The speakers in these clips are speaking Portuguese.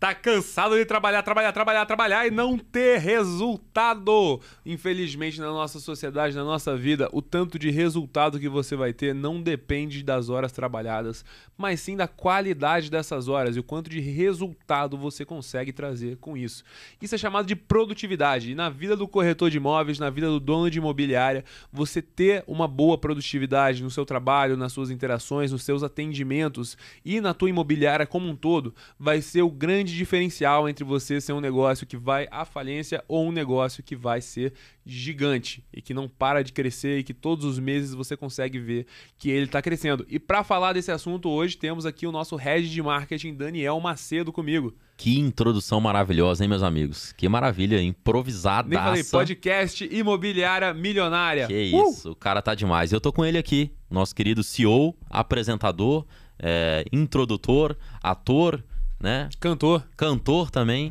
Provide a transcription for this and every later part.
tá cansado de trabalhar, trabalhar, trabalhar, trabalhar e não ter resultado. Infelizmente, na nossa sociedade, na nossa vida, o tanto de resultado que você vai ter não depende das horas trabalhadas, mas sim da qualidade dessas horas e o quanto de resultado você consegue trazer com isso. Isso é chamado de produtividade. E na vida do corretor de imóveis, na vida do dono de imobiliária, você ter uma boa produtividade no seu trabalho, nas suas interações, nos seus atendimentos e na tua imobiliária como um todo, vai ser o grande diferencial entre você ser um negócio que vai à falência ou um negócio que vai ser gigante e que não para de crescer e que todos os meses você consegue ver que ele está crescendo. E para falar desse assunto hoje temos aqui o nosso head de marketing Daniel Macedo comigo. Que introdução maravilhosa, hein, meus amigos? Que maravilha, improvisada. Nem falei, podcast Imobiliária Milionária. Que uh! isso, o cara tá demais. Eu tô com ele aqui, nosso querido CEO, apresentador, é, introdutor, ator, né? Cantor. Cantor também.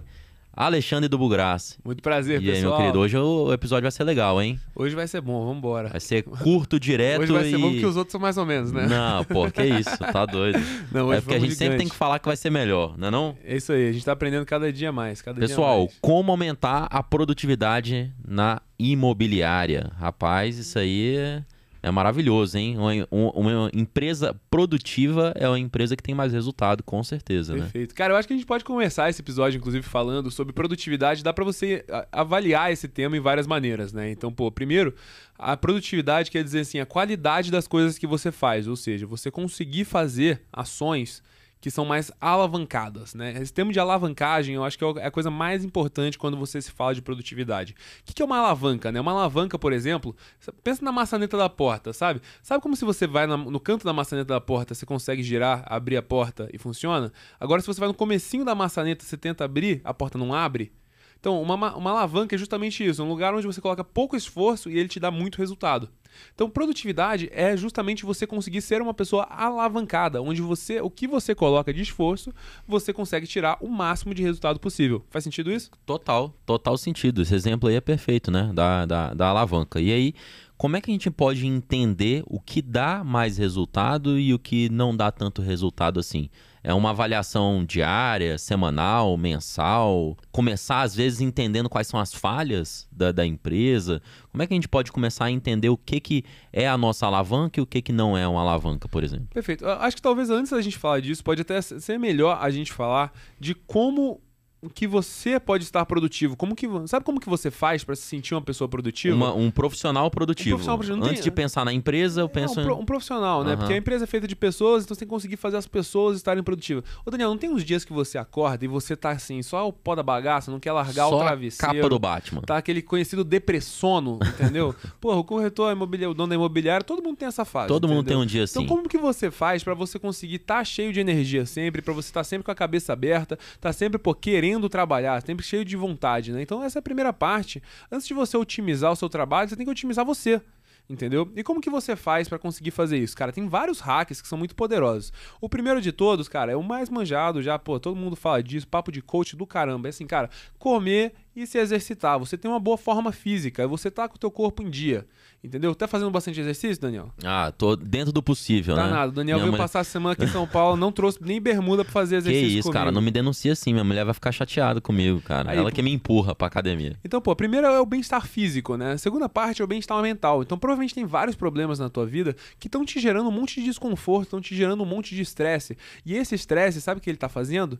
Alexandre do Bugras. Muito prazer, e aí, pessoal. meu querido, hoje o episódio vai ser legal, hein? Hoje vai ser bom, vamos embora. Vai ser curto, direto Hoje vai ser e... bom que os outros são mais ou menos, né? Não, pô, que isso, tá doido. Não, é hoje é porque a gente gigante. sempre tem que falar que vai ser melhor, não é não? É isso aí, a gente tá aprendendo cada dia mais, cada Pessoal, dia mais. como aumentar a produtividade na imobiliária? Rapaz, isso aí é é maravilhoso, hein? Uma, uma, empresa produtiva é uma empresa que tem mais resultado, com certeza, Perfeito. né? Perfeito. Cara, eu acho que a gente pode começar esse episódio, inclusive, falando sobre produtividade. Dá para você ah, avaliar esse tema em várias maneiras, né? Então, pô, primeiro, a produtividade quer dizer assim, a qualidade das coisas que você faz, ou seja, você conseguir fazer ações que são mais alavancadas, né? Esse termo de alavancagem eu acho que é, é a coisa mais importante quando você se fala de produtividade. O que é uma alavanca, né? Uma alavanca, por exemplo, pensa na maçaneta da porta, sabe? Sabe como se você vai no canto da maçaneta da porta, você consegue girar, abrir a porta e funciona? Agora, se você vai no comecinho da maçaneta, você tenta abrir, a porta não abre. Então, uma, uma alavanca é justamente isso, um lugar onde você coloca pouco esforço e ele te dá muito resultado. Então, produtividade é justamente você conseguir ser uma pessoa alavancada, onde você, o que você coloca de esforço, você consegue tirar o máximo de resultado possível. Faz sentido isso? Total, total sentido. Esse exemplo aí é perfeito, né? Da, da, da alavanca. E aí, como é que a gente pode entender o que dá mais resultado e o que não dá tanto resultado assim? É uma avaliação diária, semanal, mensal. Começar, às vezes, entendendo quais são as falhas da, da empresa. Como é que a gente pode começar a entender o que, que é a nossa alavanca e o que, que não é uma alavanca, por exemplo? Perfeito. Acho que talvez antes da gente falar disso, pode até ser melhor a gente falar de como que você pode estar produtivo. Como que sabe como que você faz para se sentir uma pessoa produtiva? Uma, um profissional produtivo. Um profissional produtivo. Antes tem, de pensar na empresa, eu é, penso um, em... um profissional, né? Uhum. Porque a empresa é feita de pessoas, então você tem que conseguir fazer as pessoas estarem produtivas. Ô Daniel, não tem uns dias que você acorda e você tá assim, só o pó da bagaça, não quer largar só o travesseiro. capa do Batman. Tá aquele conhecido depressono, entendeu? Porra, o corretor imobiliário, o dono da imobiliária, todo mundo tem essa fase. Todo entendeu? mundo tem um dia assim. Então como que você faz para você conseguir estar tá cheio de energia sempre, para você estar tá sempre com a cabeça aberta, tá sempre pô, querendo querendo trabalhar, sempre cheio de vontade, né? Então essa é a primeira parte. Antes de você otimizar o seu trabalho, você tem que otimizar você entendeu? E como que você faz para conseguir fazer isso? Cara, tem vários hacks que são muito poderosos. O primeiro de todos, cara, é o mais manjado já, pô, todo mundo fala disso, papo de coach do caramba. É assim, cara, comer e se exercitar. Você tem uma boa forma física, você tá com o teu corpo em dia. Entendeu? Tá fazendo bastante exercício, Daniel? Ah, tô dentro do possível, tá né? nada. O Daniel minha veio mulher... passar a semana aqui em São Paulo, não trouxe nem bermuda pra fazer exercício. Que isso, comigo. cara, não me denuncia assim. Minha mulher vai ficar chateada comigo, cara. Aí, Ela pô... que me empurra pra academia. Então, pô, a primeira é o bem-estar físico, né? A segunda parte é o bem-estar mental. Então, provavelmente tem vários problemas na tua vida que estão te gerando um monte de desconforto, estão te gerando um monte de estresse. E esse estresse, sabe o que ele tá fazendo?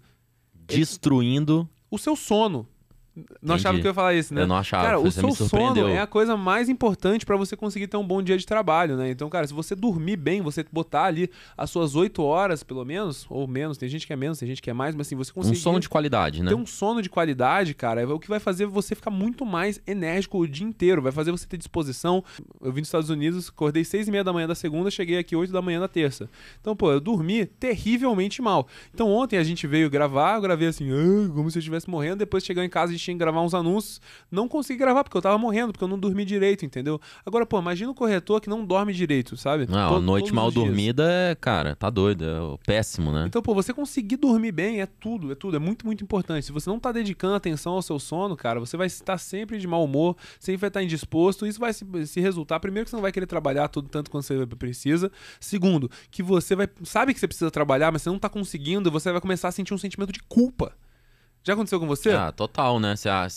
Destruindo. Ele... O seu sono. Não achava que eu ia falar isso, né? Eu não achava. Cara, o seu sono é a coisa mais importante para você conseguir ter um bom dia de trabalho, né? Então, cara, se você dormir bem, você botar ali as suas 8 horas, pelo menos, ou menos, tem gente que é menos, tem gente que é mais, mas assim, você conseguir. Um sono de qualidade, né? Ter um sono de qualidade, cara, é o que vai fazer você ficar muito mais enérgico o dia inteiro, vai fazer você ter disposição. Eu vim dos Estados Unidos, acordei 6 e meia da manhã da segunda, cheguei aqui 8 da manhã da terça. Então, pô, eu dormi terrivelmente mal. Então, ontem a gente veio gravar, eu gravei assim, ah, como se eu estivesse morrendo, depois chegou em casa, a gente insistindo em gravar uns anúncios, não consegui gravar porque eu tava morrendo, porque eu não dormi direito, entendeu? Agora, pô, imagina o corretor que não dorme direito, sabe? Não, Todo, noite mal dormida, é, cara, tá doido, é péssimo, né? Então, pô, você conseguir dormir bem é tudo, é tudo, é muito, muito importante. Se você não tá dedicando atenção ao seu sono, cara, você vai estar sempre de mau humor, sempre vai estar indisposto, isso vai se, se resultar, primeiro que você não vai querer trabalhar tudo tanto quanto você precisa, segundo, que você vai, sabe que você precisa trabalhar, mas você não tá conseguindo, você vai começar a sentir um sentimento de culpa. Já aconteceu com você? Ah, total, né? Você, ah,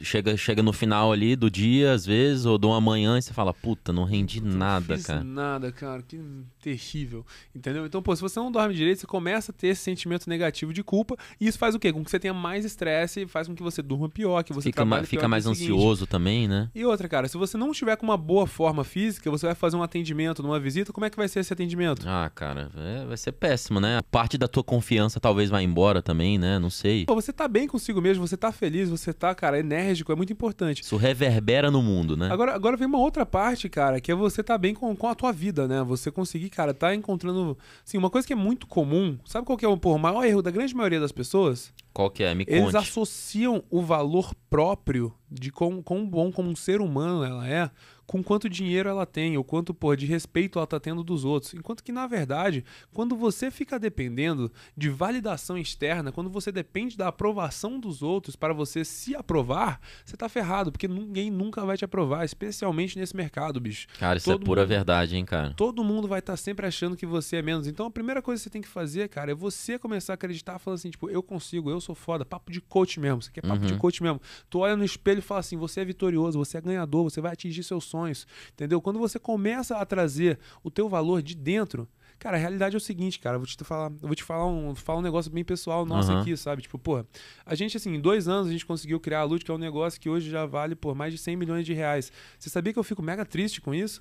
chega, chega no final ali do dia, às vezes, ou de uma manhã, e você fala, puta, não rendi puta, nada, não fiz cara. nada, cara. Que terrível, entendeu? Então, pô, se você não dorme direito, você começa a ter esse sentimento negativo de culpa, e isso faz o quê? Com que você tenha mais estresse, faz com que você durma pior, que você fica, ma fica mais ansioso também, né? E outra, cara, se você não estiver com uma boa forma física, você vai fazer um atendimento, numa visita, como é que vai ser esse atendimento? Ah, cara, é, vai ser péssimo, né? Parte da tua confiança talvez vá embora também, né? Não sei. Pô, você tá bem consigo mesmo, você tá feliz, você tá, cara, enérgico, é muito importante. Isso reverbera no mundo, né? Agora, agora vem uma outra parte, cara, que é você tá bem com, com a tua vida, né? Você conseguir cara, tá encontrando. Assim, uma coisa que é muito comum. Sabe qual que é o, porra, maior erro da grande maioria das pessoas? Qual que é? Me conte. Eles associam o valor próprio de quão, quão bom como um ser humano ela é com quanto dinheiro ela tem, ou quanto porra, de respeito ela tá tendo dos outros. Enquanto que, na verdade, quando você fica dependendo de validação externa, quando você depende da aprovação dos outros para você se aprovar, você tá ferrado, porque ninguém nunca vai te aprovar, especialmente nesse mercado, bicho. Cara, isso é todo é pura mundo, verdade, hein, cara. Todo mundo vai estar tá sempre achando que você é menos. Então a primeira coisa que você tem que fazer, cara, é você começar a acreditar, falando assim, tipo, eu consigo, eu sou foda, papo de coach mesmo. Você quer papo uhum. de coach mesmo. Tu olha no espelho e fala assim, você é vitorioso, você é ganhador, você vai atingir seu sonho sonhos, entendeu? Quando você começa a trazer o teu valor de dentro, Cara, a realidade é o seguinte, cara, vou te falar, vou te falar um, falar um negócio bem pessoal nosso uhum. aqui, sabe? Tipo, porra, a gente, assim, em dois anos a gente conseguiu criar a Lute, que é um negócio que hoje já vale, por mais de 100 milhões de reais. Você sabia que eu fico mega triste com isso?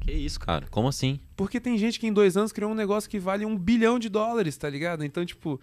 Que isso, cara? Como assim? Porque tem gente que em dois anos criou um negócio que vale um bilhão de dólares, tá ligado? Então, tipo,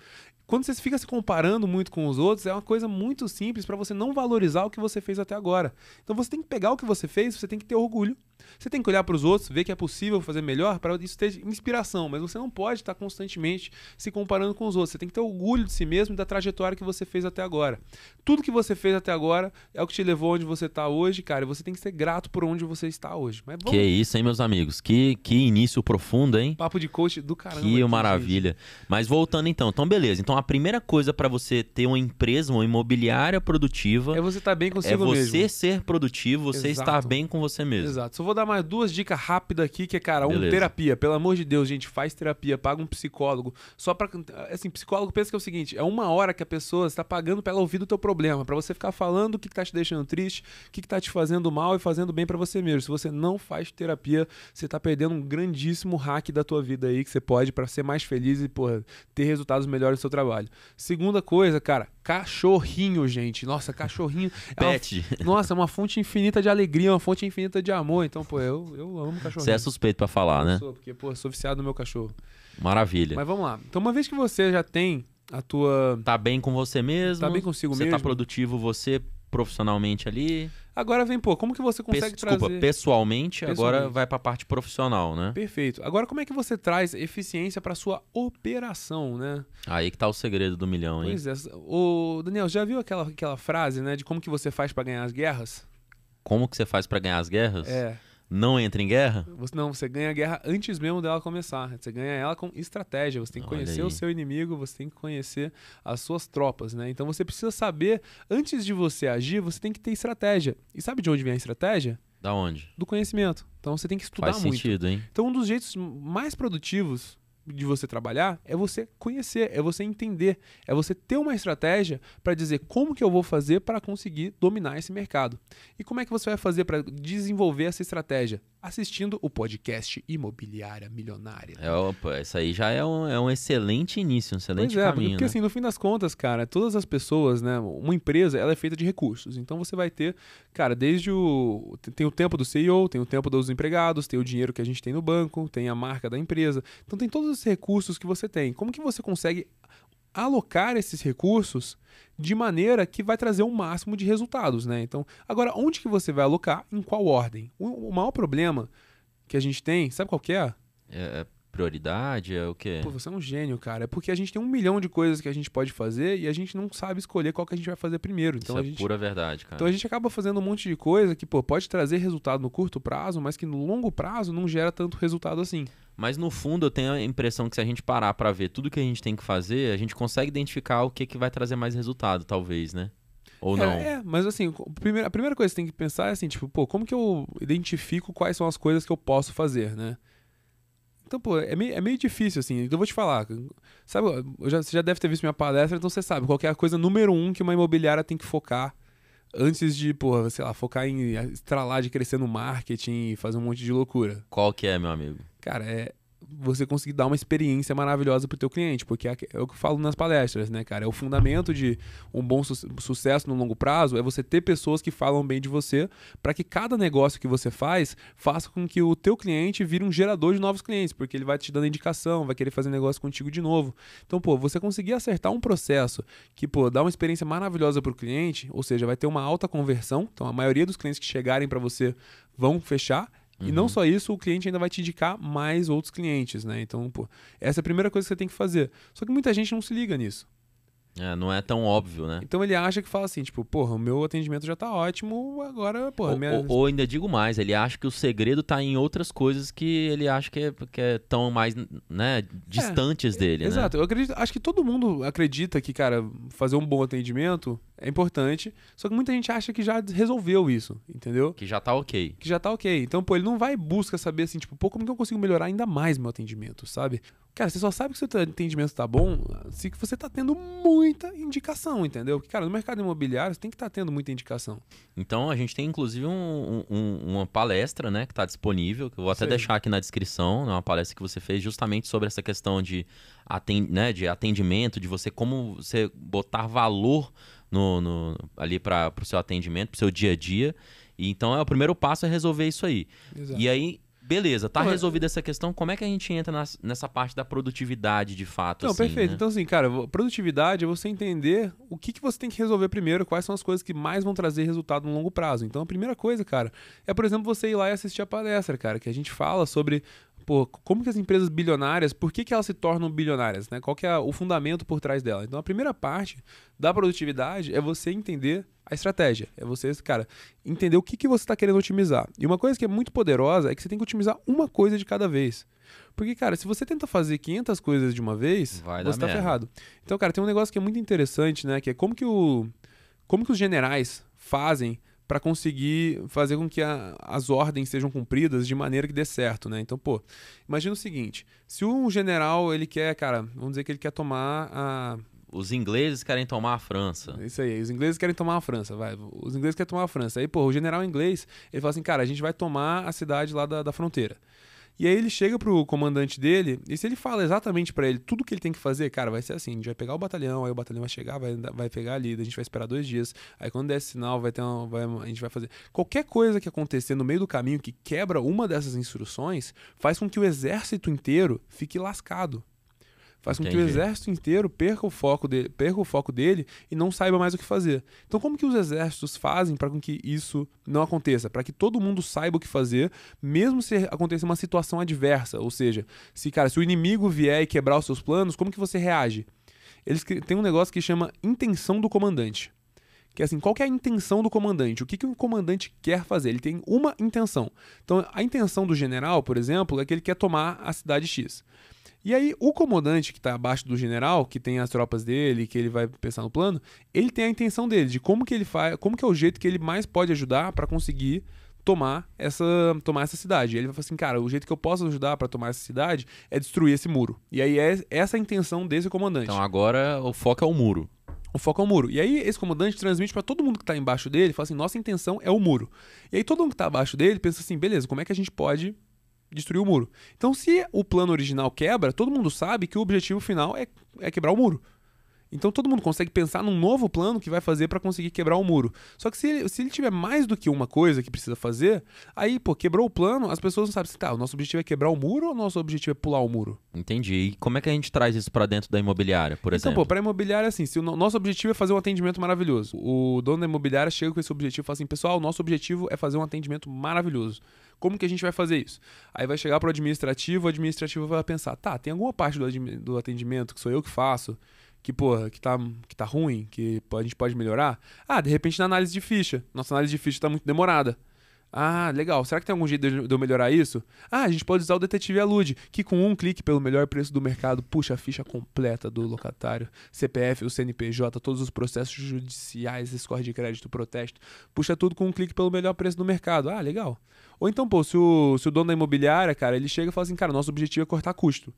quando você fica se comparando muito com os outros, é uma coisa muito simples para você não valorizar o que você fez até agora. Então você tem que pegar o que você fez, você tem que ter orgulho você tem que olhar para os outros, ver que é possível fazer melhor para isso ter inspiração, mas você não pode estar tá constantemente se comparando com os outros. Você tem que ter orgulho de si mesmo e da trajetória que você fez até agora. Tudo que você fez até agora é o que te levou onde você está hoje, cara, e você tem que ser grato por onde você está hoje. Mas vamos... Que isso, hein, meus amigos? Que, que início profundo, hein? Papo de coach do caramba. Que aqui, maravilha. Gente. Mas voltando então, então beleza. Então a primeira coisa para você ter uma empresa, uma imobiliária produtiva... É você estar tá bem é consigo mesmo. É você mesmo. ser produtivo, você Exato. estar bem com você mesmo. Exato vou dar mais duas dicas rápidas aqui, que é, cara, Beleza. um, terapia. Pelo amor de Deus, gente, faz terapia, paga um psicólogo. Só para Assim, psicólogo pensa que é o seguinte: é uma hora que a pessoa está pagando para ela ouvir do teu problema, para você ficar falando o que, está te deixando triste, o que, está te fazendo mal e fazendo bem para você mesmo. Se você não faz terapia, você está perdendo um grandíssimo hack da tua vida aí que você pode para ser mais feliz e, porra, ter resultados melhores no seu trabalho. Segunda coisa, cara, cachorrinho, gente. Nossa, cachorrinho. Pet. É uma, nossa, é uma fonte infinita de alegria, uma fonte infinita de amor. Então, então, pô, eu, eu amo cachorro. Você é suspeito para falar, eu né? Sou, porque, pô, sou viciado no meu cachorro. Maravilha. Mas vamos lá. Então, uma vez que você já tem a tua. Tá bem com você mesmo. Tá bem consigo você tá mesmo. Você tá produtivo, você profissionalmente ali. Agora vem, pô, como que você consegue trazer? Desculpa, trazer... pessoalmente, pessoalmente, agora vai para a parte profissional, né? Perfeito. Agora como é que você traz eficiência para sua operação, né? Aí que tá o segredo do milhão, hein? Pois é. O Daniel, já viu aquela, aquela frase, né, de como que você faz para ganhar as guerras? Como que você faz para ganhar as guerras? É não entra em guerra? não, você ganha a guerra antes mesmo dela começar. Você ganha ela com estratégia. Você tem que conhecer o seu inimigo, você tem que conhecer as suas tropas, né? Então você precisa saber, antes de você agir, você tem que ter estratégia. E sabe de onde vem a estratégia? Da onde? Do conhecimento. Então você tem que estudar Faz muito. Faz sentido, hein? Então um dos jeitos mais produtivos de você trabalhar é você conhecer, é você entender, é você ter uma estratégia para dizer como que eu vou fazer para conseguir dominar esse mercado. E como é que você vai fazer para desenvolver essa estratégia? assistindo o podcast Imobiliária Milionária. É, opa, isso aí já é um, é um excelente início, um excelente pois é, caminho. Porque né? assim, no fim das contas, cara, todas as pessoas, né? Uma empresa, ela é feita de recursos. Então você vai ter, cara, desde o... Tem o tempo do CEO, tem o tempo dos empregados, tem o dinheiro que a gente tem no banco, tem a marca da empresa. Então tem todos os recursos que você tem. Como que você consegue alocar esses recursos de maneira que vai trazer o um máximo de resultados, né? Então, agora onde que você vai alocar? Em qual ordem? O, o maior problema que a gente tem, sabe qual que é? é? É prioridade, é o quê? Pô, você é um gênio, cara. É porque a gente tem um milhão de coisas que a gente pode fazer e a gente não sabe escolher qual que a gente vai fazer primeiro. Então, Isso a é pura verdade, cara. Então a gente acaba fazendo um monte de coisa que, pô, pode trazer resultado no curto prazo, mas que no longo prazo não gera tanto resultado assim. Mas no fundo eu tenho a impressão que se a gente parar para ver tudo que a gente tem que fazer, a gente consegue identificar o que, que vai trazer mais resultado, talvez, né? Ou é, não? É, mas assim, a primeira coisa que você tem que pensar é assim, tipo, pô, como que eu identifico quais são as coisas que eu posso fazer, né? Então, pô, é meio, é meio difícil, assim. Então, eu vou te falar. Sabe, já, você já deve ter visto minha palestra, então você sabe qual é a coisa número um que uma imobiliária tem que focar antes de, pô, sei lá, focar em estralar de crescer no marketing e fazer um monte de loucura. Qual que é, meu amigo? cara, é você conseguir dar uma experiência maravilhosa para o teu cliente, porque é, é o que eu falo nas palestras, né, cara? É o fundamento de um bom su sucesso no longo prazo é você ter pessoas que falam bem de você, para que cada negócio que você faz faça com que o teu cliente vire um gerador de novos clientes, porque ele vai te dando indicação, vai querer fazer negócio contigo de novo. Então, pô, você conseguir acertar um processo que, pô, dá uma experiência maravilhosa para o cliente, ou seja, vai ter uma alta conversão, então a maioria dos clientes que chegarem para você vão fechar, Uhum. E não uhum. só isso, o cliente ainda vai te indicar mais outros clientes, né? Então, pô, essa é a primeira coisa que você tem que fazer. Só que muita gente não se liga nisso. É, não é tão óbvio, né? Então ele acha que fala assim, tipo, porra, o meu atendimento já tá ótimo, agora, porra... Ou, minha... ou, ou ainda digo mais, ele acha que o segredo tá em outras coisas que ele acha que, é, que é tão mais, né, distantes é, dele, né? Exato, né? eu acredito, acho que todo mundo acredita que, cara, fazer um bom atendimento é importante, só que muita gente acha que já resolveu isso, entendeu? Que já tá ok. Que já tá ok. Então, pô, ele não vai busca saber assim, tipo, pô, como que eu consigo melhorar ainda mais meu atendimento, sabe? Cara, você só sabe que seu atendimento tá bom se você tá tendo muita indicação, entendeu? Porque, cara, no mercado imobiliário você tem que estar tá tendo muita indicação. Então, a gente tem inclusive um, um, uma palestra, né, que tá disponível, que eu vou até Sei. deixar aqui na descrição, né, uma palestra que você fez justamente sobre essa questão de, atend né, de atendimento, de você como você botar valor no, no ali para o seu atendimento, para o seu dia a dia. E, então, é, o primeiro passo é resolver isso aí. Exato. E aí, Beleza, tá resolvida essa questão. Como é que a gente entra nas nessa parte da produtividade de fato? Não, assim, perfeito. Né? Então, assim, cara, produtividade é você entender o que, que você tem que resolver primeiro, quais são as coisas que mais vão trazer resultado no longo prazo. Então, a primeira coisa, cara, é, por exemplo, você ir lá e assistir a palestra, cara, que a gente fala sobre pô, como que as empresas bilionárias, por que, que elas se tornam bilionárias, né? Qual que é o fundamento por trás dela? Então a primeira parte da produtividade é você entender a estratégia. É você, cara, entender o que, que você está querendo otimizar. E uma coisa que é muito poderosa é que você tem que otimizar uma coisa de cada vez. Porque, cara, se você tenta fazer 500 coisas de uma vez, Vai você está ferrado. Então, cara, tem um negócio que é muito interessante, né? Que é como que, o, como que os generais fazem para conseguir fazer com que a, as ordens sejam cumpridas de maneira que dê certo, né? Então, pô, imagina o seguinte, se um general, ele quer, cara, vamos dizer que ele quer tomar a... Os ingleses querem tomar a França. Isso aí, os ingleses querem tomar a França, vai. Os ingleses querem tomar a França. Aí, pô, o general inglês, ele fala assim, cara, a gente vai tomar a cidade lá da, da fronteira. E aí ele chega pro comandante dele, e se ele fala exatamente para ele tudo que ele tem que fazer, cara, vai ser assim: a gente vai pegar o batalhão, aí o batalhão vai chegar, vai, vai pegar ali, a gente vai esperar dois dias, aí quando der esse sinal, vai ter vai, a gente vai fazer. Qualquer coisa que acontecer no meio do caminho que quebra uma dessas instruções faz com que o exército inteiro fique lascado. Faz com Entendi. que o exército inteiro perca o, foco dele, perca o foco dele e não saiba mais o que fazer. Então, como que os exércitos fazem para que isso não aconteça? Para que todo mundo saiba o que fazer, mesmo se acontecer uma situação adversa. Ou seja, se, cara, se o inimigo vier e quebrar os seus planos, como que você reage? Eles têm um negócio que chama intenção do comandante. Que é assim, qual é a intenção do comandante? O que, que o comandante quer fazer? Ele tem uma intenção. Então, a intenção do general, por exemplo, é que ele quer tomar a cidade X. E aí, o comandante que está abaixo do general, que tem as tropas dele, que ele vai pensar no plano, ele tem a intenção dele, de como que ele faz, como que é o jeito que ele mais pode ajudar para conseguir tomar essa, tomar essa cidade. E ele vai falar assim, cara, o jeito que eu posso ajudar para tomar essa cidade é destruir esse muro. E aí é essa a intenção desse comandante. Então agora o foco é o muro. O foco é o muro. E aí esse comandante transmite para todo mundo que tá embaixo dele, fala assim, nossa intenção é o muro. E aí todo mundo que tá abaixo dele pensa assim, beleza, como é que a gente pode destruir o muro. Então, se o plano original quebra, todo mundo sabe que o objetivo final é, é quebrar o muro. Então todo mundo consegue pensar num novo plano que vai fazer para conseguir quebrar o muro. Só que se ele, se ele tiver mais do que uma coisa que precisa fazer, aí, pô, quebrou o plano, as pessoas não sabem se tá, o nosso objetivo é quebrar o muro ou o nosso objetivo é pular o muro. Entendi. E como é que a gente traz isso para dentro da imobiliária, por então, exemplo? Então, pô, pra imobiliária, assim, se o nosso objetivo é fazer um atendimento maravilhoso. O dono da imobiliária chega com esse objetivo e fala assim, pessoal, o nosso objetivo é fazer um atendimento maravilhoso. Como que a gente vai fazer isso? Aí vai chegar para o administrativo, o administrativo vai pensar, tá, tem alguma parte do, do atendimento que sou eu que faço, que, porra, que tá, que tá ruim, que a gente pode melhorar? Ah, de repente na análise de ficha. Nossa análise de ficha está muito demorada. Ah, legal. Será que tem algum jeito de eu melhorar isso? Ah, a gente pode usar o Detetive Alude, que com um clique pelo melhor preço do mercado puxa a ficha completa do locatário, CPF, o CNPJ, todos os processos judiciais, score de crédito, protesto. Puxa tudo com um clique pelo melhor preço do mercado. Ah, legal. Ou então, pô, se o, se o dono da imobiliária, cara, ele chega e fala assim, cara, nosso objetivo é cortar custo.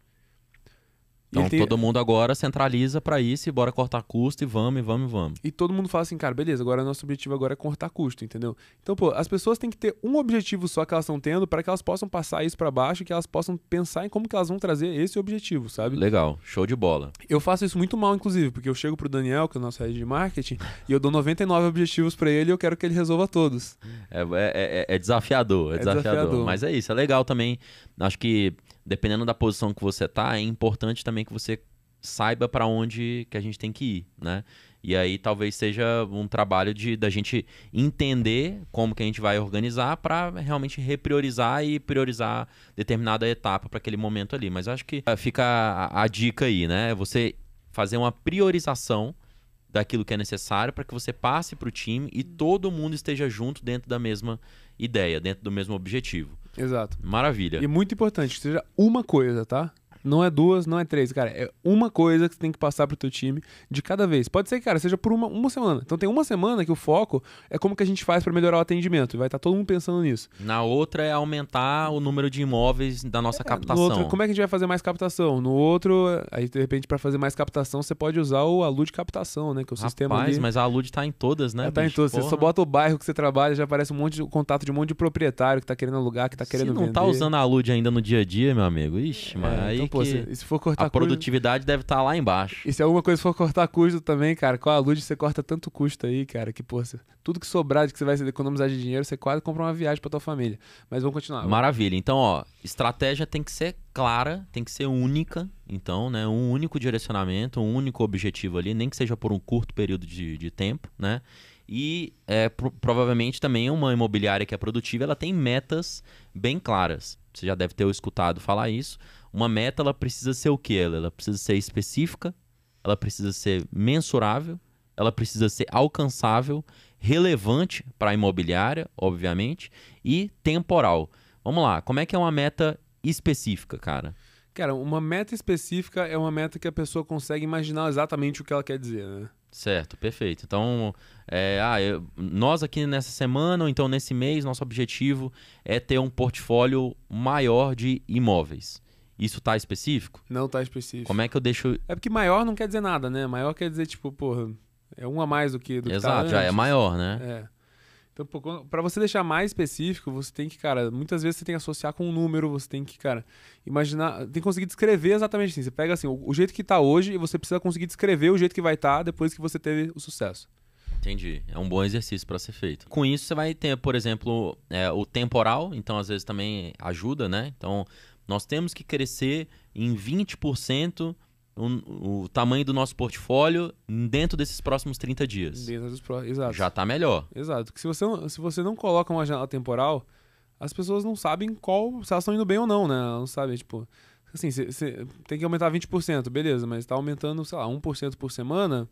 Então tem... todo mundo agora centraliza para isso e bora cortar custo e vamos, e vamos, e vamos. E todo mundo fala assim, cara, beleza, agora nosso objetivo agora é cortar custo, entendeu? Então, pô, as pessoas têm que ter um objetivo só que elas estão tendo para que elas possam passar isso para baixo e que elas possam pensar em como que elas vão trazer esse objetivo, sabe? Legal, show de bola. Eu faço isso muito mal, inclusive, porque eu chego pro Daniel, que é o nosso head de marketing, e eu dou 99 objetivos para ele e eu quero que ele resolva todos. É, é, é, é desafiador, é, é desafiador. desafiador. Mas é isso, é legal também. Acho que dependendo da posição que você tá, é importante também que você saiba para onde que a gente tem que ir, né? E aí talvez seja um trabalho de da gente entender como que a gente vai organizar para realmente repriorizar e priorizar determinada etapa para aquele momento ali. Mas acho que ah, fica a, a dica aí, né? É você fazer uma priorização daquilo que é necessário para que você passe para o time e uhum. todo mundo esteja junto dentro da mesma ideia, dentro do mesmo objetivo. Exato. Maravilha. E é muito importante que seja uma coisa, tá? Não é duas, não é três, cara. É uma coisa que você tem que passar pro teu time de cada vez. Pode ser, cara, seja por uma, uma semana. Então tem uma semana que o foco é como que a gente faz para melhorar o atendimento. E vai estar tá todo mundo pensando nisso. Na outra é aumentar o número de imóveis da nossa é, captação. Outro, como é que a gente vai fazer mais captação? No outro, aí de repente para fazer mais captação, você pode usar o Alu de captação, né? Que é o Rapaz, sistema ali... mas a Alu tá em todas, né? Ela tá em todas. Porra. Você só bota o bairro que você trabalha, já aparece um monte de contato de um monte de proprietário que tá querendo alugar, que tá querendo Se não tá vender. tá usando a Alu ainda no dia a dia, meu amigo, ixi, é, então mas aí tá pô, se, se, for cortar a custo, produtividade deve estar tá lá embaixo. E se alguma coisa for cortar custo também, cara, com a luz você corta tanto custo aí, cara, que, pô, tudo que sobrar de que você vai economizar de dinheiro, você quase compra uma viagem para tua família. Mas vamos continuar. Maravilha. Então, ó, estratégia tem que ser clara, tem que ser única. Então, né, um único direcionamento, um único objetivo ali, nem que seja por um curto período de, de tempo, né? E é, pro, provavelmente também uma imobiliária que é produtiva, ela tem metas bem claras. Você já deve ter escutado falar isso. Uma meta, ela precisa ser o quê? Ela, ela precisa ser específica, ela precisa ser mensurável, ela precisa ser alcançável, relevante para a imobiliária, obviamente, e temporal. Vamos lá, como é que é uma meta específica, cara? Cara, uma meta específica é uma meta que a pessoa consegue imaginar exatamente o que ela quer dizer, né? Certo, perfeito. Então, é, ah, eu, nós aqui nessa semana, ou então nesse mês, nosso objetivo é ter um portfólio maior de imóveis. Isso tá específico? Não tá específico. Como é que eu deixo. É porque maior não quer dizer nada, né? Maior quer dizer, tipo, porra, é um a mais do que do Exato, que tá já é maior, né? É. Então, para você deixar mais específico, você tem que, cara, muitas vezes você tem que associar com um número, você tem que, cara, imaginar, tem que conseguir descrever exatamente assim. Você pega assim, o, o jeito que tá hoje e você precisa conseguir descrever o jeito que vai estar tá depois que você teve o sucesso. Entendi. É um bom exercício para ser feito. Com isso, você vai ter, por exemplo, é, o temporal, então às vezes também ajuda, né? Então, nós temos que crescer em 20% o, o, tamanho do nosso portfólio dentro desses próximos 30 dias. Dentro dos próximos, exato. Já está melhor. Exato. Que se você, se você não coloca uma janela temporal, as pessoas não sabem qual. se elas estão indo bem ou não, né? Elas não sabem, tipo. Assim, cê, cê tem que aumentar 20%, beleza, mas está aumentando, sei lá, 1% por semana.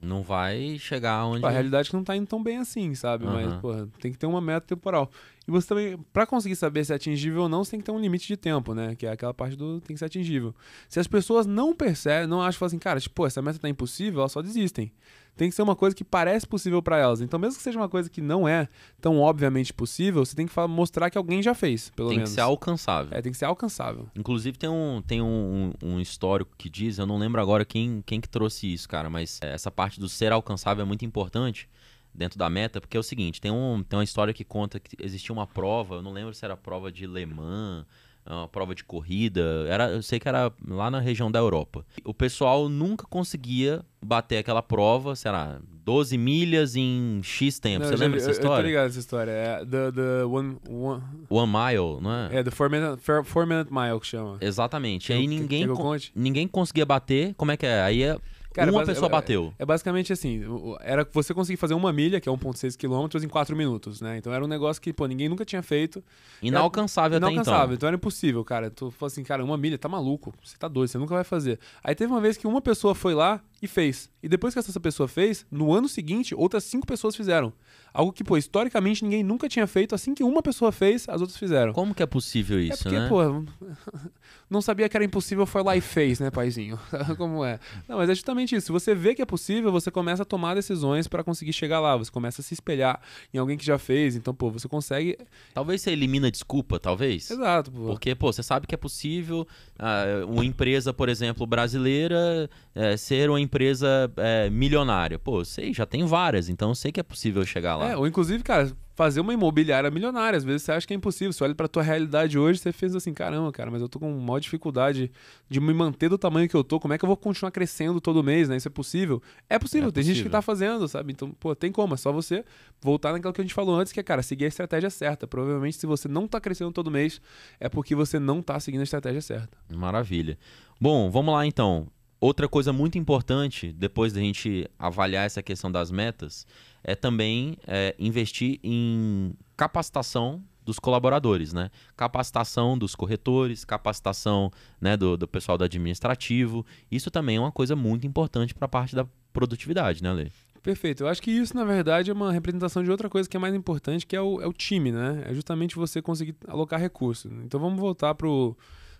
Não vai chegar tipo, onde. a realidade é que não está indo tão bem assim, sabe? Uhum. Mas, porra, tem que ter uma meta temporal. E você também, para conseguir saber se é atingível ou não, você tem que ter um limite de tempo, né? Que é aquela parte do tem que ser atingível. Se as pessoas não percebem, não acham, assim, cara, tipo, essa meta tá impossível, elas só desistem. Tem que ser uma coisa que parece possível para elas. Então, mesmo que seja uma coisa que não é tão obviamente possível, você tem que mostrar que alguém já fez, pelo tem menos. Tem que ser alcançável. É, tem que ser alcançável. Inclusive, tem um, tem um, um, histórico que diz, eu não lembro agora quem, quem que trouxe isso, cara, mas é, essa parte do ser alcançável é muito importante dentro da meta, porque é o seguinte, tem, um, tem uma história que conta que existia uma prova, eu não lembro se era prova de Le Mans, é uma prova de corrida, era, eu sei que era lá na região da Europa. O pessoal nunca conseguia bater aquela prova, sei lá, 12 milhas em X tempo. Não, Você lembra dessa história? Eu tô ligado essa história. É the, the one, one... one Mile, não é? É, The Four Minute, four minute Mile que chama. Exatamente. aí ninguém, que, que ninguém conseguia bater. Como é que é? Aí é Cara, uma pessoa é, bateu. É, é, basicamente assim, era você conseguir fazer uma milha, que é 1.6 km, em 4 minutos, né? Então era um negócio que, pô, ninguém nunca tinha feito. Inalcançável era, até então. Inalcançável, então. então era impossível, cara. Tu falou assim, cara, uma milha, tá maluco, você tá doido, você nunca vai fazer. Aí teve uma vez que uma pessoa foi lá e fez. E depois que essa pessoa fez, no ano seguinte, outras cinco pessoas fizeram. Algo que, pô, historicamente ninguém nunca tinha feito. Assim que uma pessoa fez, as outras fizeram. Como que é possível é isso, é porque, né? pô, não sabia que era impossível, foi lá e fez, né, paizinho? Como é? Não, mas é justamente isso. Se você vê que é possível, você começa a tomar decisões para conseguir chegar lá. Você começa a se espelhar em alguém que já fez. Então, pô, você consegue... Talvez você elimina desculpa, talvez. Exato, pô. Porque, pô, você sabe que é possível uh, uma empresa, por exemplo, brasileira uh, ser uma empresa empresa é, milionária. Pô, sei, já tem várias, então sei que é possível chegar lá. É, ou inclusive, cara, fazer uma imobiliária milionária. Às vezes você acha que é impossível. Você olha pra tua realidade hoje, você fez assim, caramba, cara, mas eu tô com maior dificuldade de me manter do tamanho que eu tô. Como é que eu vou continuar crescendo todo mês, né? Isso é possível? É possível, é tem gente que tá fazendo, sabe? Então, pô, tem como. É só você voltar naquilo que a gente falou antes, que é, cara, seguir a estratégia certa. Provavelmente, se você não tá crescendo todo mês, é porque você não tá seguindo a estratégia certa. Maravilha. Bom, vamos lá então. Outra coisa muito importante, depois da gente avaliar essa questão das metas, é também é, investir em capacitação dos colaboradores, né? Capacitação dos corretores, capacitação né, do, do pessoal do administrativo. Isso também é uma coisa muito importante para a parte da produtividade, né, Lê? Perfeito. Eu acho que isso, na verdade, é uma representação de outra coisa que é mais importante, que é o, é o time, né? É justamente você conseguir alocar recursos. Então vamos voltar para o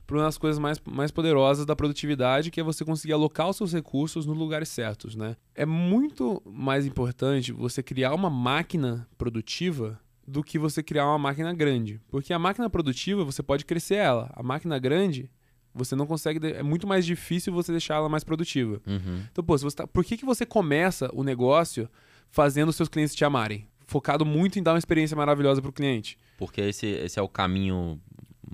para uma das coisas mais, mais poderosas da produtividade, que é você conseguir alocar os seus recursos nos lugares certos, né? É muito mais importante você criar uma máquina produtiva do que você criar uma máquina grande. Porque a máquina produtiva, você pode crescer ela. A máquina grande, você não consegue. É muito mais difícil você deixar ela mais produtiva. Uhum. Então, pô, tá, por que, que você começa o negócio fazendo os seus clientes te amarem? Focado muito em dar uma experiência maravilhosa para o cliente. Porque esse, esse é o caminho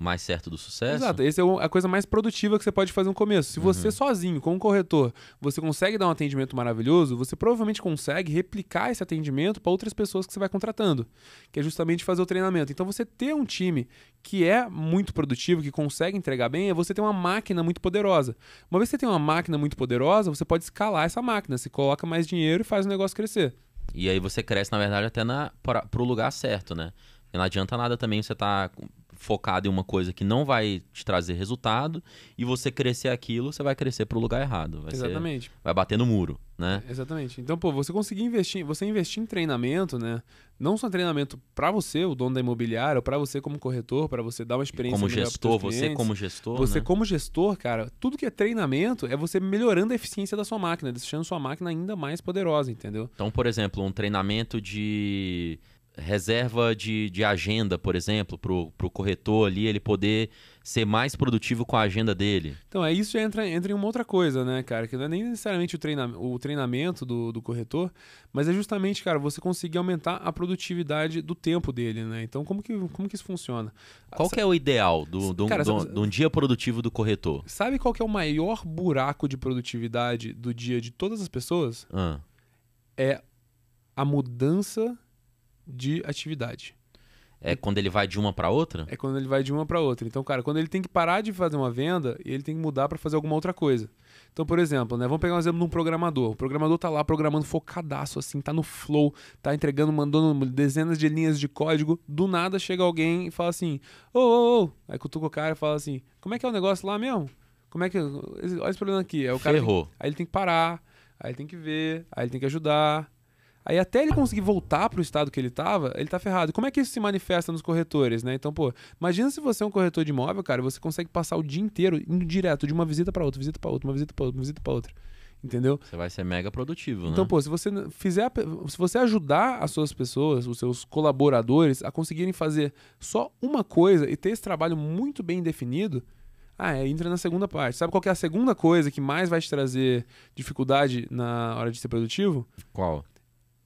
mais certo do sucesso. Exato, essa é a coisa mais produtiva que você pode fazer no começo. Se uhum. você sozinho, como corretor, você consegue dar um atendimento maravilhoso, você provavelmente consegue replicar esse atendimento para outras pessoas que você vai contratando, que é justamente fazer o treinamento. Então você ter um time que é muito produtivo, que consegue entregar bem, é você ter uma máquina muito poderosa. Uma vez que você tem uma máquina muito poderosa, você pode escalar essa máquina, você coloca mais dinheiro e faz o negócio crescer. E aí você cresce, na verdade, até na, pra, pro lugar certo, né? E não adianta nada também você estar tá focado em uma coisa que não vai te trazer resultado e você crescer aquilo, você vai crescer para o lugar errado. Vai Exatamente. Ser, vai bater no muro, né? Exatamente. Então, pô, você conseguir investir, você investir em treinamento, né? Não só treinamento para você, o dono da imobiliária, ou para você como corretor, para você dar uma experiência como gestor, você como gestor, você né? como gestor, cara, tudo que é treinamento é você melhorando a eficiência da sua máquina, deixando sua máquina ainda mais poderosa, entendeu? Então, por exemplo, um treinamento de reserva de, de agenda, por exemplo, para o corretor ali, ele poder ser mais produtivo com a agenda dele. Então, é isso entra, entra em uma outra coisa, né, cara? Que não é nem necessariamente o, treina, o treinamento do, do corretor, mas é justamente, cara, você conseguir aumentar a produtividade do tempo dele, né? Então, como que, como que isso funciona? Qual que é o ideal do, do, do, do, um dia produtivo do corretor? Sabe qual que é o maior buraco de produtividade do dia de todas as pessoas? Ah. É a mudança de atividade. É quando ele vai de uma para outra? É quando ele vai de uma para outra. Então, cara, quando ele tem que parar de fazer uma venda, ele tem que mudar para fazer alguma outra coisa. Então, por exemplo, né, vamos pegar um exemplo de um programador. O programador tá lá programando focadaço assim, tá no flow, tá entregando, mandando dezenas de linhas de código. Do nada chega alguém e fala assim: "Ô, ô, ô". Aí cutuca o cara e fala assim: "Como é que é o negócio lá mesmo? Como é que olha esse problema aqui". É o cara Ferrou. Tem... aí ele tem que parar, aí ele tem que ver, aí ele tem que ajudar, Aí até ele conseguir voltar para o estado que ele estava, ele tá ferrado. Como é que isso se manifesta nos corretores, né? Então, pô, imagina se você é um corretor de imóvel, cara, você consegue passar o dia inteiro indo direto de uma visita para outra, visita para outra, uma visita para outra, uma visita para outra. Entendeu? Você vai ser mega produtivo, né? Então, pô, se você fizer, se você ajudar as suas pessoas, os seus colaboradores a conseguirem fazer só uma coisa e ter esse trabalho muito bem definido, ah, é, entra na segunda parte. Sabe qual é a segunda coisa que mais vai te trazer dificuldade na hora de ser produtivo? Qual?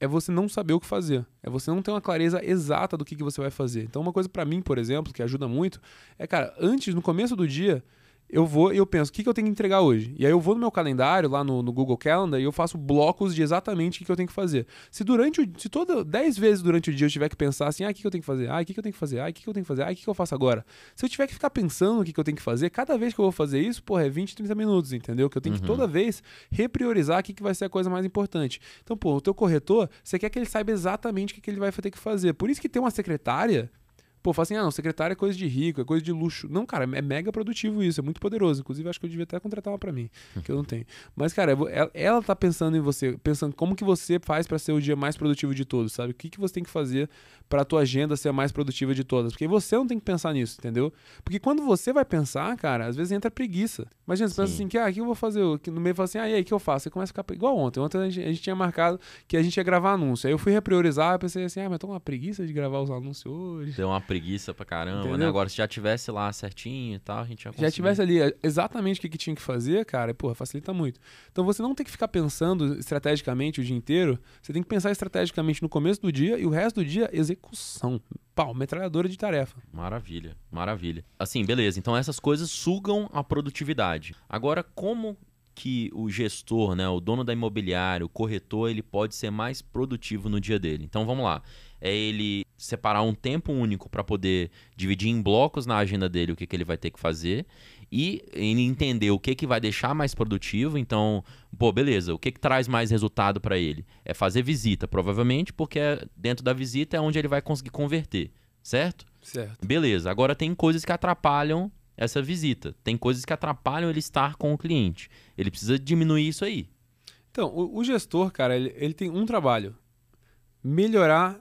é você não saber o que fazer. É você não ter uma clareza exata do que, que você vai fazer. Então, uma coisa para mim, por exemplo, que ajuda muito, é, cara, antes, no começo do dia, eu vou e eu penso, o que, que eu tenho que entregar hoje? E aí eu vou no meu calendário, lá no, no Google Calendar, e eu faço blocos de exatamente o que, que eu tenho que fazer. Se durante o, se toda dez vezes durante o dia eu tiver que pensar assim, ah, o que, que eu tenho que fazer? Ah, o que, que eu tenho que fazer? Ah, o que, que eu tenho que fazer? Ah, o que, que eu faço agora? Se eu tiver que ficar pensando o que, que eu tenho que fazer, cada vez que eu vou fazer isso, porra, é 20, 30 minutos, entendeu? Que eu tenho uhum. que toda vez repriorizar o que, que vai ser a coisa mais importante. Então, pô, o teu corretor, você quer que ele saiba exatamente o que, que ele vai ter que fazer. Por isso que tem uma secretária Pô, fala assim, ah, não, secretária é coisa de rico, é coisa de luxo. Não, cara, é mega produtivo isso, é muito poderoso. Inclusive, acho que eu devia até contratar uma pra mim, hum. que eu não tenho. Mas, cara, ela, ela tá pensando em você, pensando como que você faz para ser o dia mais produtivo de todos, sabe? O que, que você tem que fazer pra tua agenda ser a mais produtiva de todas? Porque você não tem que pensar nisso, entendeu? Porque quando você vai pensar, cara, às vezes entra preguiça. Imagina, você pensa assim, que, ah, o que eu vou fazer? No meio fala assim, ah, e aí, o que eu faço? Você começa a ficar igual ontem. Ontem a gente, a gente tinha marcado que a gente ia gravar anúncio. Aí eu fui repriorizar, pensei assim, ah, mas tô com uma preguiça de gravar os anúncios hoje. Deu uma preguiça preguiça pra caramba, né? Entendeu? né? Agora, se já tivesse lá certinho e tal, a gente já Já tivesse ali é, exatamente o que, que tinha que fazer, cara, porra, facilita muito. Então você não tem que ficar pensando estrategicamente o dia inteiro, você tem que pensar estrategicamente no começo do dia e o resto do dia, execução. Pau, metralhadora de tarefa. Maravilha, maravilha. Assim, beleza. Então essas coisas sugam a produtividade. Agora, como que o gestor, né, o dono da imobiliária, o corretor, ele pode ser mais produtivo no dia dele? Então vamos lá é ele separar um tempo único para poder dividir em blocos na agenda dele o que, que ele vai ter que fazer e ele entender o que, que vai deixar mais produtivo. Então, pô, beleza, o que, que traz mais resultado para ele? É fazer visita, provavelmente, porque é, dentro da visita é onde ele vai conseguir converter, certo? Certo. Beleza, agora tem coisas que atrapalham essa visita, tem coisas que atrapalham ele estar com o cliente. Ele precisa diminuir isso aí. Então, o, gestor, cara, ele, ele tem um trabalho, melhorar,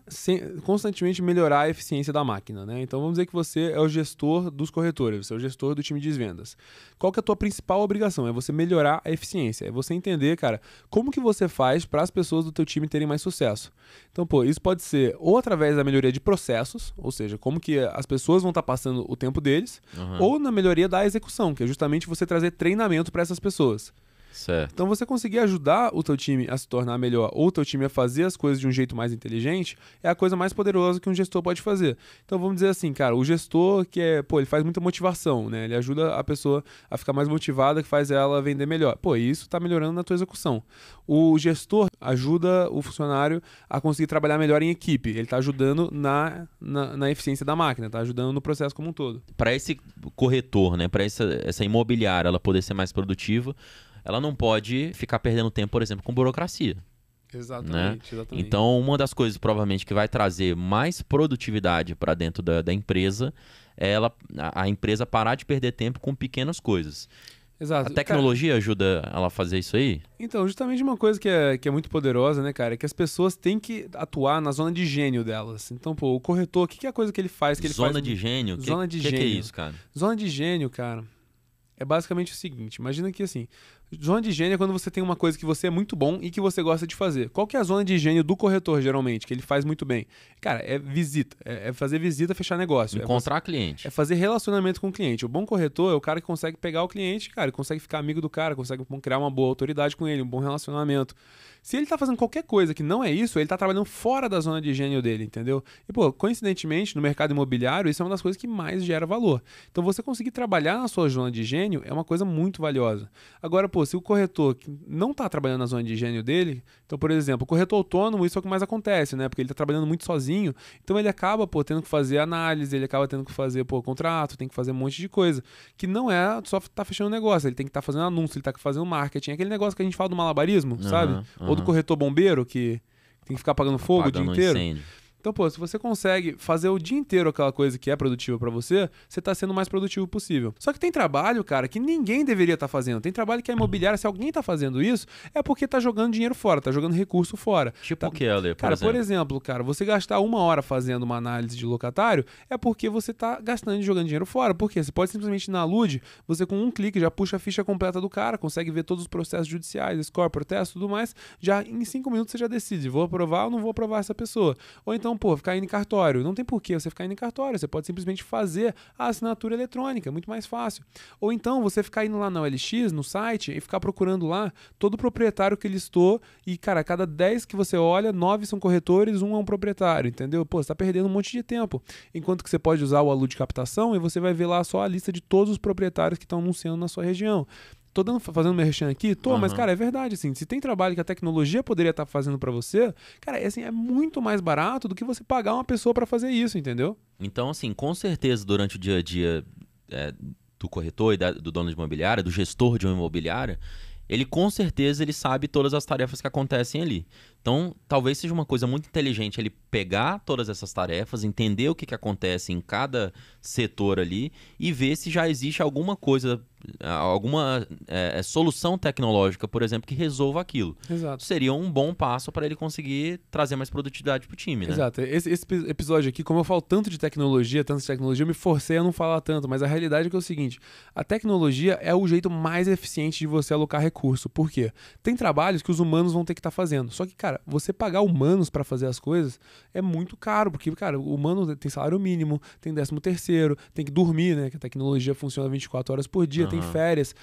constantemente melhorar a eficiência da máquina. Né? Então vamos dizer que você é o gestor dos corretores, você é o gestor do time de vendas Qual que é a tua principal obrigação? É você melhorar a eficiência, é você entender, cara, como que você faz para as pessoas do teu time terem mais sucesso. Então, pô, isso pode ser ou através da melhoria de processos, ou seja, como que as pessoas vão estar passando o tempo deles, uhum. ou na melhoria da execução, que é justamente você trazer treinamento para essas pessoas. Certo. Então você conseguir ajudar o teu time a se tornar melhor ou o teu time a fazer as coisas de um jeito mais inteligente é a coisa mais poderosa que um gestor pode fazer. Então vamos dizer assim, cara, o gestor que é, pô, ele faz muita motivação, né? Ele ajuda a pessoa a ficar mais motivada, que faz ela vender melhor. Pô, isso está melhorando na tua execução. O gestor ajuda o funcionário a conseguir trabalhar melhor em equipe. Ele está ajudando na, na, na, eficiência da máquina, está ajudando no processo como um todo. Para esse corretor, né? Para essa, essa imobiliária ela poder ser mais produtiva, ela não pode ficar perdendo tempo, por exemplo, com burocracia. Né? Exatamente, né? exatamente. Então, uma das coisas provavelmente que vai trazer mais produtividade para dentro da, da, empresa é ela, a, a, empresa parar de perder tempo com pequenas coisas. Exato. A tecnologia cara, ajuda ela a fazer isso aí? Então, justamente uma coisa que é, que é muito poderosa, né, cara, é que as pessoas têm que atuar na zona de gênio delas. Então, pô, o corretor, o que, que, é a coisa que ele faz? Que ele zona faz... de gênio? Zona que, de que é gênio. O que é isso, cara? Zona de gênio, cara, é basicamente o seguinte: imagina que assim, Zona de gênio é quando você tem uma coisa que você é muito bom e que você gosta de fazer. Qual que é a zona de gênio do corretor, geralmente, que ele faz muito bem? Cara, é visita. É, é fazer visita, fechar negócio. É Encontrar é cliente. É fazer relacionamento com o cliente. O bom corretor é o cara que consegue pegar o cliente, cara, consegue ficar amigo do cara, consegue criar uma boa autoridade com ele, um bom relacionamento. Se ele tá fazendo qualquer coisa que não é isso, ele tá trabalhando fora da zona de gênio dele, entendeu? E, pô, coincidentemente, no mercado imobiliário, isso é uma das coisas que mais gera valor. Então, você conseguir trabalhar na sua zona de gênio é uma coisa muito valiosa. Agora, pô, se o corretor não está trabalhando na zona de gênio dele, então, por exemplo, o corretor autônomo, isso é o que mais acontece, né? Porque ele está trabalhando muito sozinho, então ele acaba, pô, tendo que fazer análise, ele acaba tendo que fazer, pô, contrato, tem que fazer um monte de coisa. Que não é só estar tá fechando negócio, ele tem que estar tá fazendo anúncio, ele está fazendo marketing. aquele negócio que a gente fala do malabarismo, uhum, sabe? Uhum. Ou do corretor bombeiro, que tem que ficar pagando fogo o dia inteiro. Um então, pô, se você consegue fazer o dia inteiro aquela coisa que é produtiva para você, você tá sendo o mais produtivo possível. Só que tem trabalho, cara, que ninguém deveria estar tá fazendo. Tem trabalho que é imobiliária, se alguém tá fazendo isso, é porque tá jogando dinheiro fora, tá jogando recurso fora. Tipo tá... o que, Ale? Por cara, exemplo? por exemplo, cara, você gastar uma hora fazendo uma análise de locatário é porque você tá gastando e jogando dinheiro fora. Por quê? Você pode simplesmente na LUD, você com um clique já puxa a ficha completa do cara, consegue ver todos os processos judiciais, score, protesto, tudo mais. Já em cinco minutos você já decide, vou aprovar ou não vou aprovar essa pessoa. Ou então pô, ficar indo em cartório. Não tem porquê você ficar indo em cartório. Você pode simplesmente fazer a assinatura eletrônica, muito mais fácil. Ou então você ficar indo lá na OLX, no site, e ficar procurando lá todo o proprietário que listou. E, cara, cada 10 que você olha, 9 são corretores, um é um proprietário, entendeu? Pô, você tá perdendo um monte de tempo. Enquanto que você pode usar o alu de captação e você vai ver lá só a lista de todos os proprietários que estão anunciando na sua região tô dando, fazendo meu merchan aqui? Tô, uhum. mas, cara, é verdade, assim, se tem trabalho que a tecnologia poderia estar tá fazendo para você, cara, é, assim, é muito mais barato do que você pagar uma pessoa para fazer isso, entendeu? Então, assim, com certeza, durante o dia a dia é, do corretor e da, do dono de imobiliária, do gestor de uma imobiliária, ele com certeza ele sabe todas as tarefas que acontecem ali. Então, talvez seja uma coisa muito inteligente ele pegar todas essas tarefas, entender o que, que acontece em cada setor ali e ver se já existe alguma coisa, alguma é, é, solução tecnológica, por exemplo, que resolva aquilo. Exato. Seria um bom passo para ele conseguir trazer mais produtividade para o time, né? Exato. Esse, esse, episódio aqui, como eu falo tanto de tecnologia, tanto de tecnologia, eu me forcei a não falar tanto, mas a realidade é que é o seguinte: a tecnologia é o jeito mais eficiente de você alocar recurso. Por quê? Tem trabalhos que os humanos vão ter que estar tá fazendo. Só que, cara, cara, você pagar humanos para fazer as coisas é muito caro, porque, cara, o humano tem salário mínimo, tem décimo terceiro, tem que dormir, né? Que a tecnologia funciona 24 horas por dia, uhum. tem férias,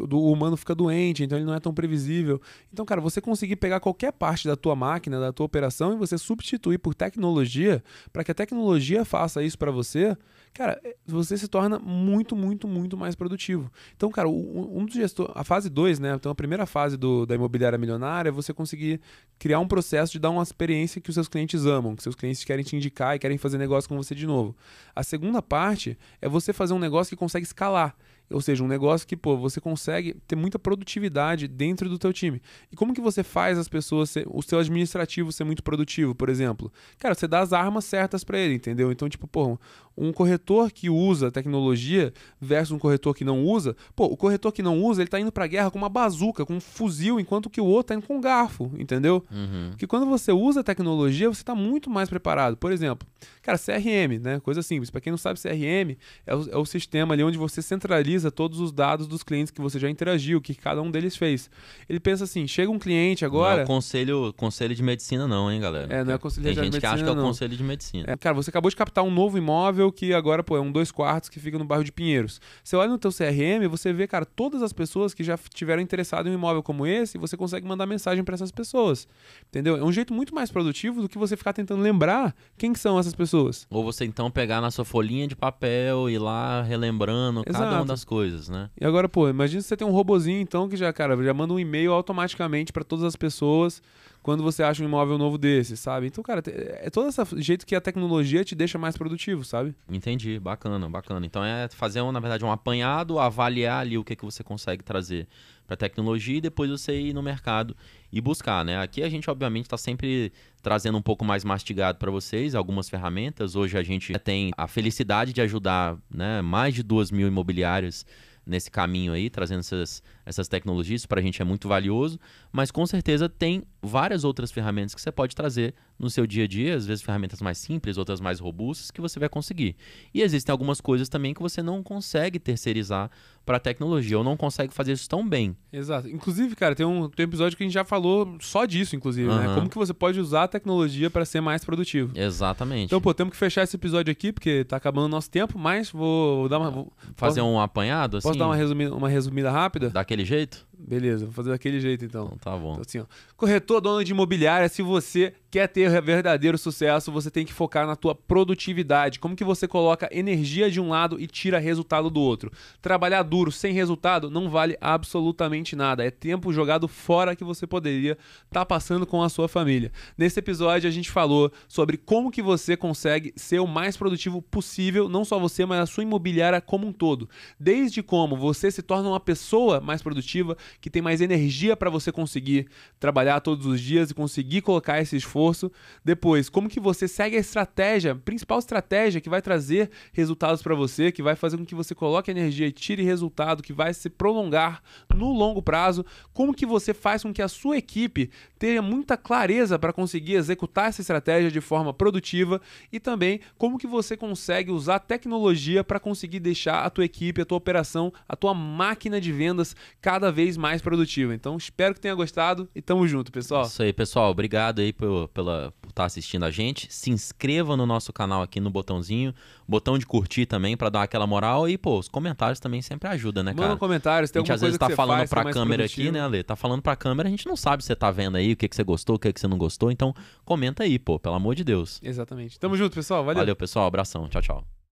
o humano fica doente, então ele não é tão previsível. Então, cara, você conseguir pegar qualquer parte da tua máquina, da tua operação e você substituir por tecnologia, para que a tecnologia faça isso para você, cara, é, você se torna muito, muito, muito mais produtivo. Então, cara, um dos gestores, a fase 2, né? Então, a primeira fase do, da imobiliária milionária é você conseguir criar um processo de dar uma experiência que os seus clientes amam, que seus clientes querem te indicar e querem fazer negócio com você de novo. A segunda parte é você fazer um negócio que consegue escalar. Ou seja, um negócio que, pô, você consegue ter muita produtividade dentro do teu time. E como que você faz as pessoas, ser, o seu administrativo ser muito produtivo, por exemplo? Cara, você dá as armas certas para ele, entendeu? Então, tipo, pô, um corretor que usa tecnologia versus um corretor que não usa, pô, o corretor que não usa, ele tá indo pra guerra com uma bazuca, com um fuzil, enquanto que o outro tá indo com um garfo, entendeu? Uhum. Porque quando você usa tecnologia, você tá muito mais preparado. Por exemplo, cara, CRM, né? Coisa simples. Para quem não sabe, CRM é o, é o sistema ali onde você centraliza todos os dados dos clientes que você já interagiu, que cada um deles fez. Ele pensa assim, chega um cliente agora... Não é conselho, conselho de medicina não, hein, galera? É, não é conselho Tem de medicina Tem gente que acha não. que é o conselho de medicina. É, cara, você acabou de captar um novo imóvel, meu que agora, pô, é um dois quartos que fica no bairro de Pinheiros. Você olha no teu CRM, você vê, cara, todas as pessoas que já tiveram interessado em um imóvel como esse, e você consegue mandar mensagem para essas pessoas. Entendeu? É um jeito muito mais produtivo do que você ficar tentando lembrar quem são essas pessoas. Ou você então pegar na sua folhinha de papel e ir lá relembrando Exato. cada uma das coisas, né? E agora, pô, imagina se você tem um robozinho então que já, cara, já manda um e-mail automaticamente para todas as pessoas quando você acha um imóvel novo desse, sabe? Então, cara, é todo esse jeito que a tecnologia te deixa mais produtivo, sabe? Entendi, bacana, bacana. Então é fazer, na verdade, um apanhado, avaliar ali o que, que você consegue trazer para tecnologia e depois você ir no mercado e buscar, né? Aqui a gente obviamente está sempre trazendo um pouco mais mastigado para vocês algumas ferramentas. Hoje a gente tem a felicidade de ajudar, né, mais de duas mil imobiliárias nesse caminho aí, trazendo essas, essas tecnologias, para a gente é muito valioso, mas com certeza tem várias outras ferramentas que você pode trazer no seu dia a dia, às vezes ferramentas mais simples, outras mais robustas, que você vai conseguir. E existem algumas coisas também que você não consegue terceirizar para a tecnologia, ou não consegue fazer isso tão bem. Exato. Inclusive, cara, tem um, tem um episódio que a gente já falou só disso, inclusive, uhum. né? Como que você pode usar a tecnologia para ser mais produtivo. Exatamente. Então, pô, temos que fechar esse episódio aqui, porque tá acabando o nosso tempo, mas vou, dar uma... Vou, fazer posso, um apanhado, assim? Posso dar assim? uma resumida, uma resumida rápida? Daquele jeito? Beleza, vou fazer daquele jeito, então. então tá bom. Então, assim, ó, Corretor, dono de imobiliária, se você quer ter verdadeiro sucesso, você tem que focar na tua produtividade. Como que você coloca energia de um lado e tira resultado do outro? Trabalhar duro sem resultado não vale absolutamente nada. É tempo jogado fora que você poderia estar tá passando com a sua família. Nesse episódio a gente falou sobre como que você consegue ser o mais produtivo possível, não só você, mas a sua imobiliária como um todo. Desde como você se torna uma pessoa mais produtiva, que tem mais energia para você conseguir trabalhar trabalhar todos os dias e conseguir colocar esse esforço. Depois, como que você segue a estratégia, principal estratégia que vai trazer resultados para você, que vai fazer com que você coloque energia e tire resultado, que vai se prolongar no longo prazo. Como que você faz com que a sua equipe tenha muita clareza para conseguir executar essa estratégia de forma produtiva e também como que você consegue usar tecnologia para conseguir deixar a tua equipe, a tua operação, a tua máquina de vendas cada vez mais produtiva. Então, espero que tenha gostado e tamo junto junto, pessoal. Isso aí, pessoal. Obrigado aí por, pela, por estar tá assistindo a gente. Se inscreva no nosso canal aqui no botãozinho. Botão de curtir também para dar aquela moral. E, pô, os comentários também sempre ajudam, né, cara? Manda comentários. Tem a gente às vezes tá falando faz, pra tá câmera produtivo. aqui, né, Ale? Tá falando pra câmera, a gente não sabe se você tá vendo aí, o que, que você gostou, o que, que você não gostou. Então, comenta aí, pô, pelo amor de Deus. Exatamente. Tamo junto, pessoal. Valeu. Valeu, pessoal. Abração. Tchau, tchau.